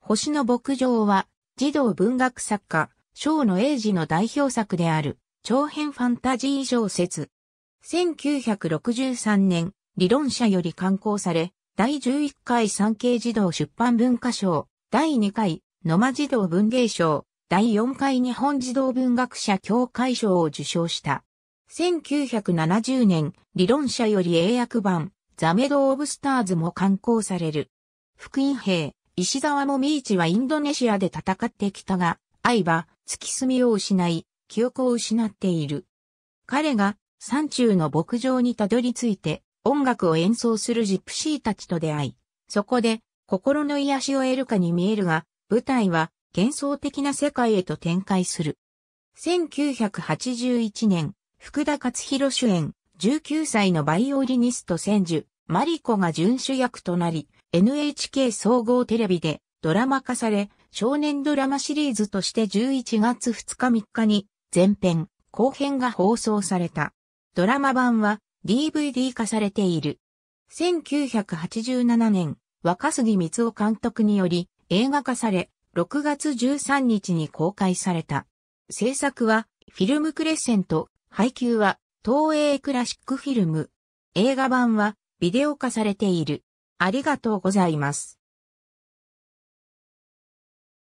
星の牧場は、児童文学作家、小野英二の代表作である、長編ファンタジー小説。1963年、理論者より刊行され、第11回産経児童出版文化賞、第2回野間児童文芸賞、第4回日本児童文学者協会賞を受賞した。1970年、理論者より英訳版、ザメド・オブ・スターズも刊行される。福音兵、石沢もみいちはインドネシアで戦ってきたが、愛は、月墨を失い、記憶を失っている。彼が、山中の牧場にたどり着いて、音楽を演奏するジプシーたちと出会い、そこで、心の癒しを得るかに見えるが、舞台は、幻想的な世界へと展開する。1981年、福田勝弘主演、19歳のバイオリニスト千住、マリコが巡主役となり、NHK 総合テレビでドラマ化され、少年ドラマシリーズとして11月2日3日に前編、後編が放送された。ドラマ版は DVD 化されている。1987年、若杉光夫監督により映画化され、6月13日に公開された。制作はフィルムクレッセント、配給は東映クラシックフィルム。映画版はビデオ化されている。ありがとうございます。